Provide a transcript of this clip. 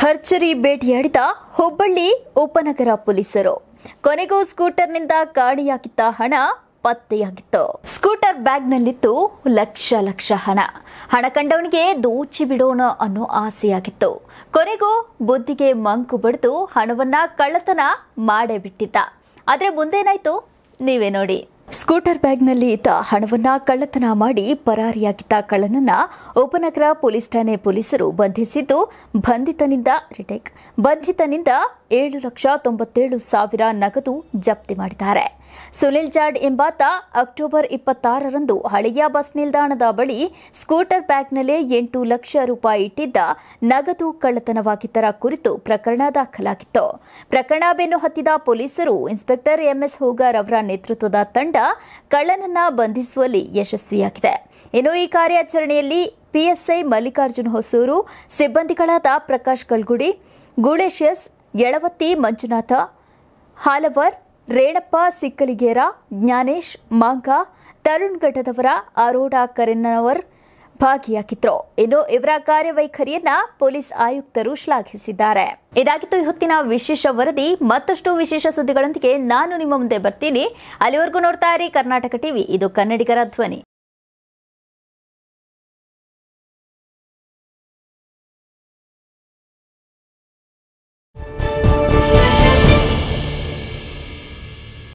ಭರ್ಜರಿ ಭೇಟಿಯಾಡಿದ ಹುಬ್ಬಳ್ಳಿ ಉಪನಗರ ಪೊಲೀಸರು ಕೊನೆಗೂ ಸ್ಕೂಟರ್ನಿಂದ ಕಾಡಿಯಾಗಿದ್ದ ಹಣ ಪತ್ತೆಯಾಗಿತ್ತು ಸ್ಕೂಟರ್ ಬ್ಯಾಗ್ನಲ್ಲಿತ್ತು ಲಕ್ಷ ಲಕ್ಷ ಹಣ ಹಣ ಕಂಡವನಿಗೆ ದೋಚಿ ಬಿಡೋಣ ಅನ್ನೋ ಆಸೆಯಾಗಿತ್ತು ಕೊನೆಗೂ ಬುದ್ಧಿಗೆ ಮಂಕು ಬಡಿದು ಹಣವನ್ನ ಕಳ್ಳತನ ಮಾಡೇ ಬಿಟ್ಟಿದ್ದ ಆದ್ರೆ ಮುಂದೇನಾಯ್ತು ನೀವೇ ನೋಡಿ ಸ್ಕೂಟರ್ ಬ್ಯಾಗ್ನಲ್ಲಿ ಇದ್ದ ಹಣವನ್ನು ಕಳ್ಳತನ ಮಾಡಿ ಪರಾರಿಯಾಗಿದ್ದ ಕಳ್ಳನನ್ನ ಉಪನಗರ ಪೊಲೀಸ್ ಠಾಣೆ ಪೊಲೀಸರು ಬಂಧಿಸಿದ್ದು ಬಂಧಿತನಿಂದ ಬಂಧಿತನಿಂದ ಏಳು ಲಕ್ಷ ತೊಂಬತ್ತೇಳು ಸಾವಿರ ನಗದು ಜಪ್ತಿ ಮಾಡಿದ್ದಾರೆ ಸುನಿಲ್ ಜಾಡ್ ಎಂಬಾತ ಅಕ್ಟೋಬರ್ ಇಪ್ಪತ್ತಾರರಂದು ಹಳೆಯ ಬಸ್ ನಿಲ್ದಾಣದ ಬಳಿ ಸ್ಕೂಟರ್ ಬ್ಯಾಗ್ನಲ್ಲೇ ಎಂಟು ಲಕ್ಷ ರೂಪಾಯಿ ಇಟ್ಟಿದ್ದ ನಗದು ಕಳ್ಳತನವಾಗಿದ್ದರ ಕುರಿತು ಪ್ರಕರಣ ದಾಖಲಾಗಿತ್ತು ಪ್ರಕರಣ ಬೆನ್ನು ಹತ್ತಿದ ಪೊಲೀಸರು ಇನ್ಸ್ಪೆಕ್ಟರ್ ಎಂಎಸ್ ಹೂಗಾರ್ ಅವರ ನೇತೃತ್ವದ ತಂಡ ಕಳ್ಳನನ್ನ ಬಂಧಿಸುವಲ್ಲಿ ಯಶಸ್ವಿಯಾಗಿದೆ ಇನ್ನು ಈ ಕಾರ್ಯಾಚರಣೆಯಲ್ಲಿ ಪಿಎಸ್ಐ ಮಲ್ಲಿಕಾರ್ಜುನ್ ಹೊಸೂರು ಸಿಬ್ಬಂದಿಗಳಾದ ಪ್ರಕಾಶ್ ಕಲ್ಗುಡಿ ಗುಳೇಶಸ್ ಯಳವತ್ತಿ ಮಂಜುನಾಥ ಹಾಲವರ್ ರೇಣಪ್ಪ ಸಿಕ್ಕಲಿಗೇರ ಜ್ಞಾನೇಶ್ ಮಾಂಗ ತರುಣ್ ಘಟದವರ ಆರೋಡ ಕರೆನ್ನವರ್ ಭಾಗಿಯಾಗಿದ್ರು ಇನ್ನು ಇವರ ಕಾರ್ಯವೈಖರಿಯನ್ನ ಪೊಲೀಸ್ ಆಯುಕ್ತರು ಶ್ಲಾಘಿಸಿದ್ದಾರೆ ಇದಾಗಿತ್ತು ಇವತ್ತಿನ ವಿಶೇಷ ವರದಿ ಮತ್ತಷ್ಟು ವಿಶೇಷ ಸುದ್ದಿಗಳೊಂದಿಗೆ ನಾನು ನಿಮ್ಮ ಮುಂದೆ ಬರ್ತೀನಿ ಅಲ್ಲಿವರೆಗೂ ನೋಡ್ತಾ ಇರಿ ಕರ್ನಾಟಕ ಟಿವಿ ಇದು ಕನ್ನಡಿಗರ ಧ್ವನಿ